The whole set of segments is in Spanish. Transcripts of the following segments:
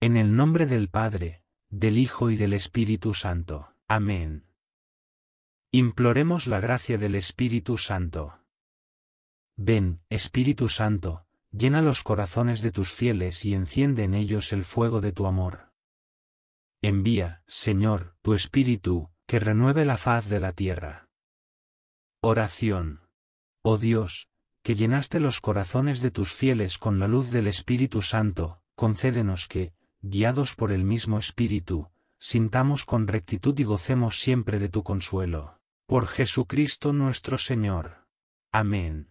En el nombre del Padre, del Hijo y del Espíritu Santo. Amén. Imploremos la gracia del Espíritu Santo. Ven, Espíritu Santo, llena los corazones de tus fieles y enciende en ellos el fuego de tu amor. Envía, Señor, tu Espíritu, que renueve la faz de la tierra. Oración. Oh Dios, que llenaste los corazones de tus fieles con la luz del Espíritu Santo, concédenos que, guiados por el mismo Espíritu, sintamos con rectitud y gocemos siempre de tu consuelo. Por Jesucristo nuestro Señor. Amén.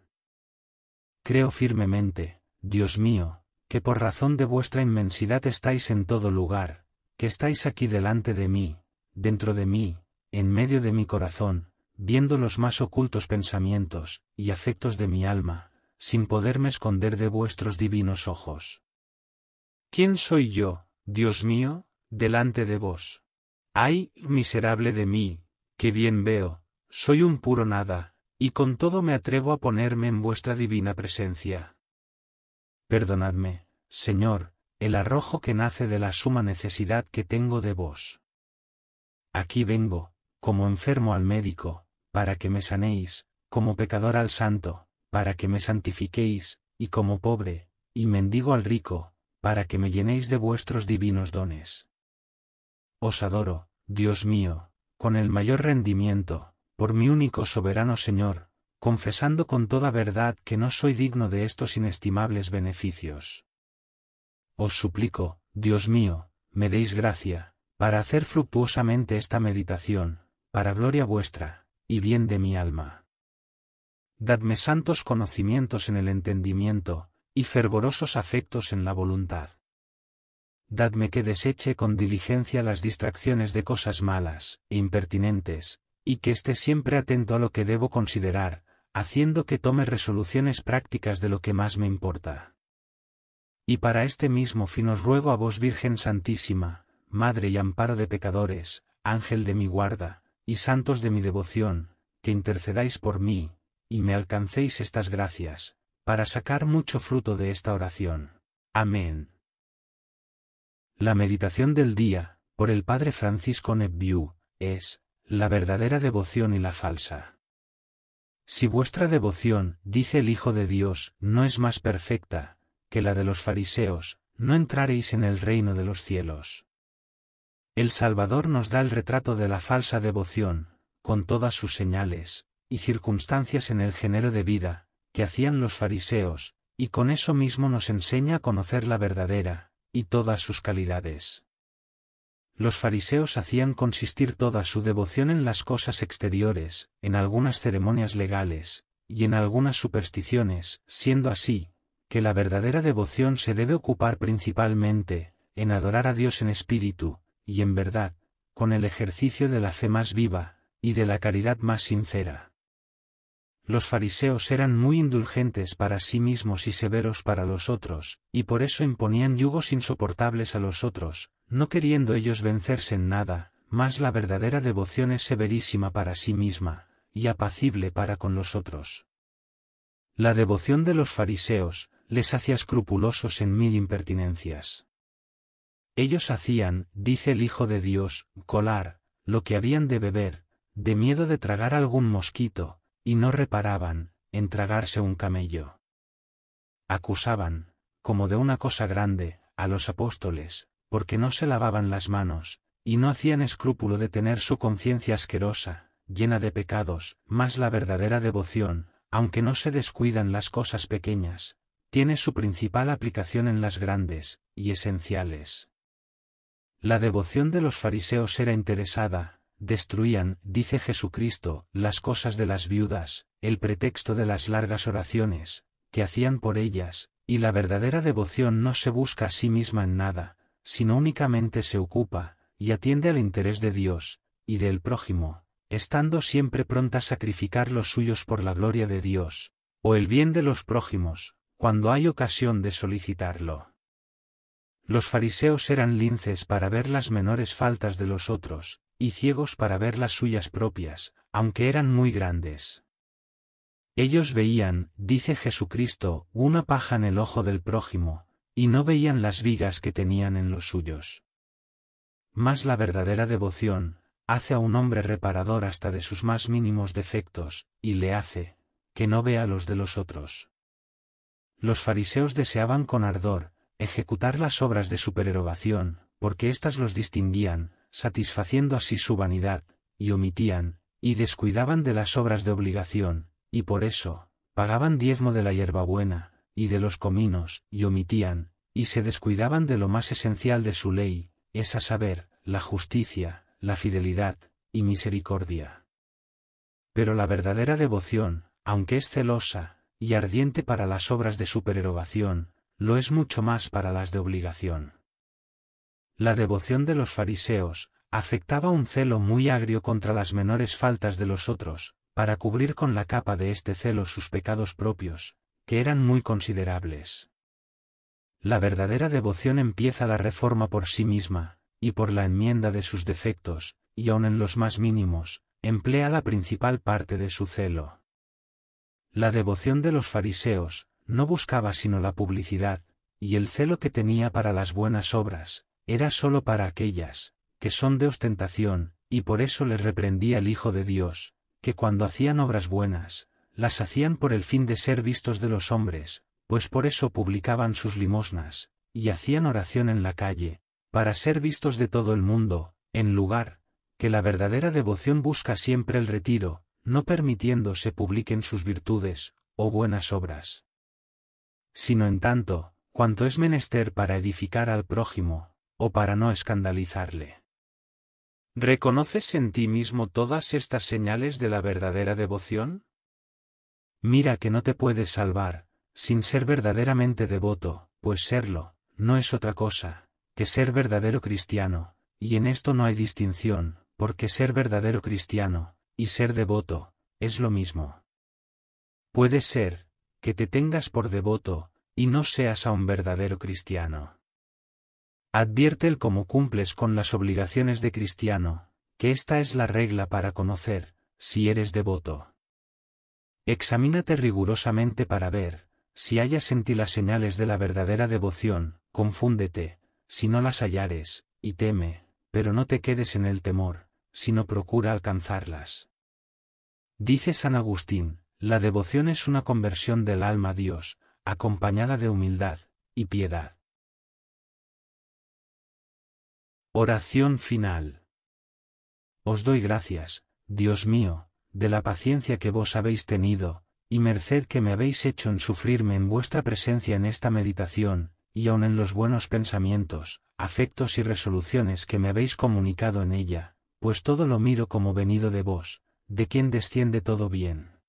Creo firmemente, Dios mío, que por razón de vuestra inmensidad estáis en todo lugar, que estáis aquí delante de mí, dentro de mí, en medio de mi corazón, viendo los más ocultos pensamientos y afectos de mi alma, sin poderme esconder de vuestros divinos ojos. ¿Quién soy yo, Dios mío, delante de vos. Ay, miserable de mí, que bien veo, soy un puro nada, y con todo me atrevo a ponerme en vuestra divina presencia. Perdonadme, Señor, el arrojo que nace de la suma necesidad que tengo de vos. Aquí vengo, como enfermo al médico, para que me sanéis, como pecador al santo, para que me santifiquéis, y como pobre, y mendigo al rico, para que me llenéis de vuestros divinos dones. Os adoro, Dios mío, con el mayor rendimiento, por mi único soberano Señor, confesando con toda verdad que no soy digno de estos inestimables beneficios. Os suplico, Dios mío, me deis gracia, para hacer fructuosamente esta meditación, para gloria vuestra, y bien de mi alma. Dadme santos conocimientos en el entendimiento, y fervorosos afectos en la voluntad. Dadme que deseche con diligencia las distracciones de cosas malas, e impertinentes, y que esté siempre atento a lo que debo considerar, haciendo que tome resoluciones prácticas de lo que más me importa. Y para este mismo fin os ruego a vos Virgen Santísima, Madre y Amparo de pecadores, Ángel de mi guarda, y santos de mi devoción, que intercedáis por mí, y me alcancéis estas gracias, para sacar mucho fruto de esta oración. Amén. La meditación del día, por el Padre Francisco Nebbiu, es, la verdadera devoción y la falsa. Si vuestra devoción, dice el Hijo de Dios, no es más perfecta, que la de los fariseos, no entraréis en el reino de los cielos. El Salvador nos da el retrato de la falsa devoción, con todas sus señales, y circunstancias en el género de vida, que hacían los fariseos, y con eso mismo nos enseña a conocer la verdadera, y todas sus calidades. Los fariseos hacían consistir toda su devoción en las cosas exteriores, en algunas ceremonias legales, y en algunas supersticiones, siendo así, que la verdadera devoción se debe ocupar principalmente, en adorar a Dios en espíritu, y en verdad, con el ejercicio de la fe más viva, y de la caridad más sincera. Los fariseos eran muy indulgentes para sí mismos y severos para los otros, y por eso imponían yugos insoportables a los otros, no queriendo ellos vencerse en nada, mas la verdadera devoción es severísima para sí misma, y apacible para con los otros. La devoción de los fariseos, les hacía escrupulosos en mil impertinencias. Ellos hacían, dice el Hijo de Dios, colar, lo que habían de beber, de miedo de tragar algún mosquito, y no reparaban en tragarse un camello. Acusaban, como de una cosa grande, a los apóstoles, porque no se lavaban las manos, y no hacían escrúpulo de tener su conciencia asquerosa, llena de pecados, más la verdadera devoción, aunque no se descuidan las cosas pequeñas, tiene su principal aplicación en las grandes y esenciales. La devoción de los fariseos era interesada, destruían, dice Jesucristo, las cosas de las viudas, el pretexto de las largas oraciones, que hacían por ellas, y la verdadera devoción no se busca a sí misma en nada, sino únicamente se ocupa, y atiende al interés de Dios, y del prójimo, estando siempre pronta a sacrificar los suyos por la gloria de Dios, o el bien de los prójimos, cuando hay ocasión de solicitarlo. Los fariseos eran linces para ver las menores faltas de los otros, y ciegos para ver las suyas propias, aunque eran muy grandes. Ellos veían, dice Jesucristo, una paja en el ojo del prójimo, y no veían las vigas que tenían en los suyos. Mas la verdadera devoción, hace a un hombre reparador hasta de sus más mínimos defectos, y le hace, que no vea los de los otros. Los fariseos deseaban con ardor, ejecutar las obras de supererogación, porque éstas los distinguían, satisfaciendo así su vanidad, y omitían, y descuidaban de las obras de obligación, y por eso, pagaban diezmo de la hierbabuena, y de los cominos, y omitían, y se descuidaban de lo más esencial de su ley, es a saber, la justicia, la fidelidad, y misericordia. Pero la verdadera devoción, aunque es celosa, y ardiente para las obras de supererogación, lo es mucho más para las de obligación. La devoción de los fariseos, afectaba un celo muy agrio contra las menores faltas de los otros, para cubrir con la capa de este celo sus pecados propios, que eran muy considerables. La verdadera devoción empieza la reforma por sí misma, y por la enmienda de sus defectos, y aun en los más mínimos, emplea la principal parte de su celo. La devoción de los fariseos, no buscaba sino la publicidad, y el celo que tenía para las buenas obras, era sólo para aquellas, que son de ostentación, y por eso les reprendía el Hijo de Dios, que cuando hacían obras buenas, las hacían por el fin de ser vistos de los hombres, pues por eso publicaban sus limosnas, y hacían oración en la calle, para ser vistos de todo el mundo, en lugar, que la verdadera devoción busca siempre el retiro, no permitiendo se publiquen sus virtudes, o buenas obras. Sino en tanto, cuanto es menester para edificar al prójimo, o para no escandalizarle. ¿Reconoces en ti mismo todas estas señales de la verdadera devoción? Mira que no te puedes salvar, sin ser verdaderamente devoto, pues serlo, no es otra cosa, que ser verdadero cristiano, y en esto no hay distinción, porque ser verdadero cristiano, y ser devoto, es lo mismo. Puede ser, que te tengas por devoto, y no seas a un verdadero cristiano. Advierte el cómo cumples con las obligaciones de cristiano, que esta es la regla para conocer, si eres devoto. Examínate rigurosamente para ver, si hayas en ti las señales de la verdadera devoción, confúndete, si no las hallares, y teme, pero no te quedes en el temor, sino procura alcanzarlas. Dice San Agustín, la devoción es una conversión del alma a Dios, acompañada de humildad y piedad. Oración final. Os doy gracias, Dios mío, de la paciencia que vos habéis tenido, y merced que me habéis hecho en sufrirme en vuestra presencia en esta meditación, y aun en los buenos pensamientos, afectos y resoluciones que me habéis comunicado en ella, pues todo lo miro como venido de vos, de quien desciende todo bien.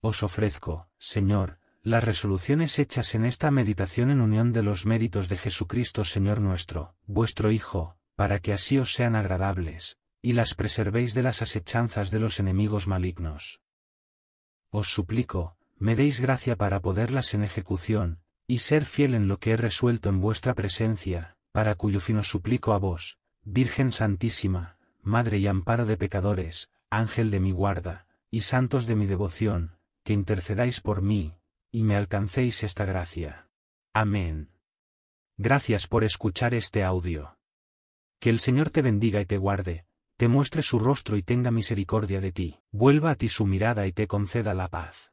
Os ofrezco, Señor, las resoluciones hechas en esta meditación en unión de los méritos de Jesucristo Señor nuestro, vuestro Hijo, para que así os sean agradables, y las preservéis de las asechanzas de los enemigos malignos. Os suplico, me deis gracia para poderlas en ejecución, y ser fiel en lo que he resuelto en vuestra presencia, para cuyo fin os suplico a vos, Virgen Santísima, Madre y Amparo de pecadores, Ángel de mi guarda, y santos de mi devoción, que intercedáis por mí, y me alcancéis esta gracia. Amén. Gracias por escuchar este audio. Que el Señor te bendiga y te guarde, te muestre su rostro y tenga misericordia de ti, vuelva a ti su mirada y te conceda la paz.